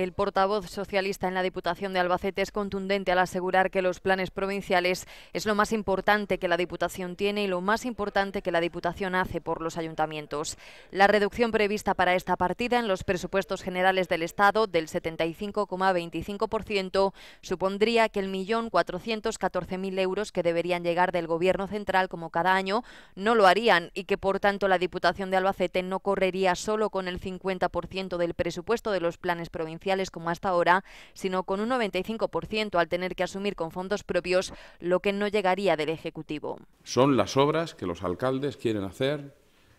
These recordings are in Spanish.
El portavoz socialista en la Diputación de Albacete es contundente al asegurar que los planes provinciales es lo más importante que la Diputación tiene y lo más importante que la Diputación hace por los ayuntamientos. La reducción prevista para esta partida en los presupuestos generales del Estado del 75,25% supondría que el millón euros que deberían llegar del Gobierno central como cada año no lo harían y que por tanto la Diputación de Albacete no correría solo con el 50% del presupuesto de los planes provinciales como hasta ahora, sino con un 95% al tener que asumir con fondos propios lo que no llegaría del Ejecutivo. Son las obras que los alcaldes quieren hacer,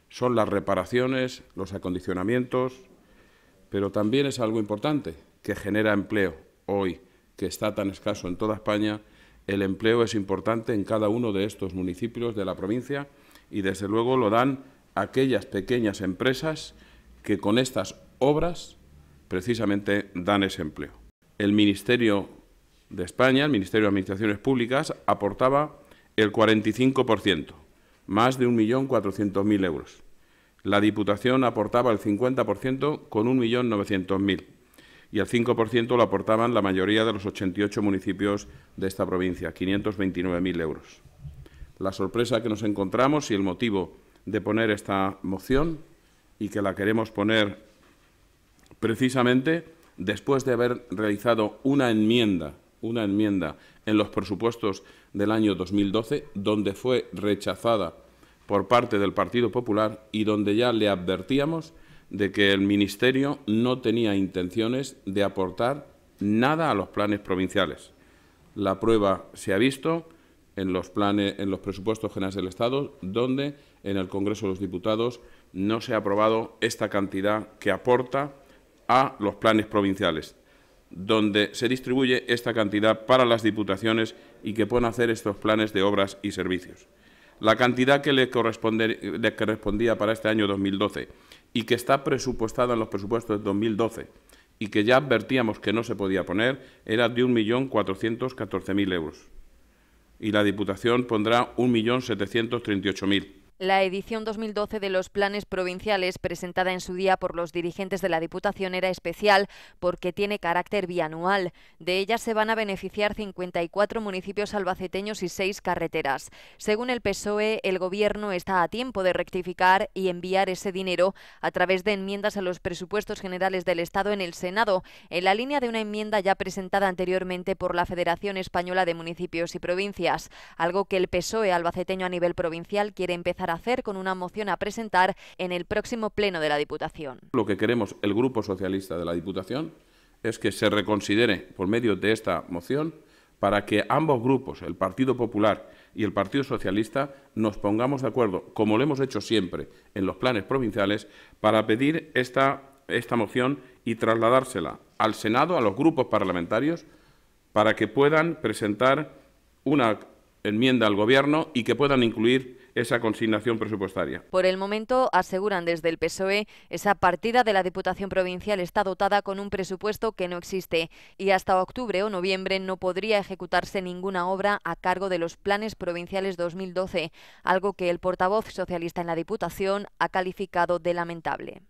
son las reparaciones, los acondicionamientos, pero también es algo importante que genera empleo hoy, que está tan escaso en toda España. El empleo es importante en cada uno de estos municipios de la provincia y desde luego lo dan aquellas pequeñas empresas que con estas obras precisamente dan ese empleo. El Ministerio de España, el Ministerio de Administraciones Públicas, aportaba el 45%, más de 1.400.000 euros. La Diputación aportaba el 50% con 1.900.000 y el 5% lo aportaban la mayoría de los 88 municipios de esta provincia, 529.000 euros. La sorpresa que nos encontramos y el motivo de poner esta moción y que la queremos poner precisamente después de haber realizado una enmienda, una enmienda en los presupuestos del año 2012, donde fue rechazada por parte del Partido Popular y donde ya le advertíamos de que el Ministerio no tenía intenciones de aportar nada a los planes provinciales. La prueba se ha visto en los, planes, en los presupuestos generales del Estado, donde en el Congreso de los Diputados no se ha aprobado esta cantidad que aporta a los planes provinciales, donde se distribuye esta cantidad para las diputaciones y que puedan hacer estos planes de obras y servicios. La cantidad que le, le correspondía para este año 2012 y que está presupuestada en los presupuestos de 2012 y que ya advertíamos que no se podía poner, era de 1.414.000 euros. Y la Diputación pondrá 1.738.000 la edición 2012 de los planes provinciales presentada en su día por los dirigentes de la Diputación era especial porque tiene carácter bianual. De ellas se van a beneficiar 54 municipios albaceteños y 6 carreteras. Según el PSOE, el Gobierno está a tiempo de rectificar y enviar ese dinero a través de enmiendas a los presupuestos generales del Estado en el Senado, en la línea de una enmienda ya presentada anteriormente por la Federación Española de Municipios y Provincias, algo que el PSOE albaceteño a nivel provincial quiere empezar hacer con una moción a presentar en el próximo pleno de la Diputación. Lo que queremos el Grupo Socialista de la Diputación es que se reconsidere por medio de esta moción para que ambos grupos, el Partido Popular y el Partido Socialista, nos pongamos de acuerdo, como lo hemos hecho siempre en los planes provinciales, para pedir esta, esta moción y trasladársela al Senado, a los grupos parlamentarios, para que puedan presentar una enmienda al Gobierno y que puedan incluir esa consignación presupuestaria. Por el momento, aseguran desde el PSOE, esa partida de la Diputación Provincial está dotada con un presupuesto que no existe y hasta octubre o noviembre no podría ejecutarse ninguna obra a cargo de los planes provinciales 2012, algo que el portavoz socialista en la Diputación ha calificado de lamentable.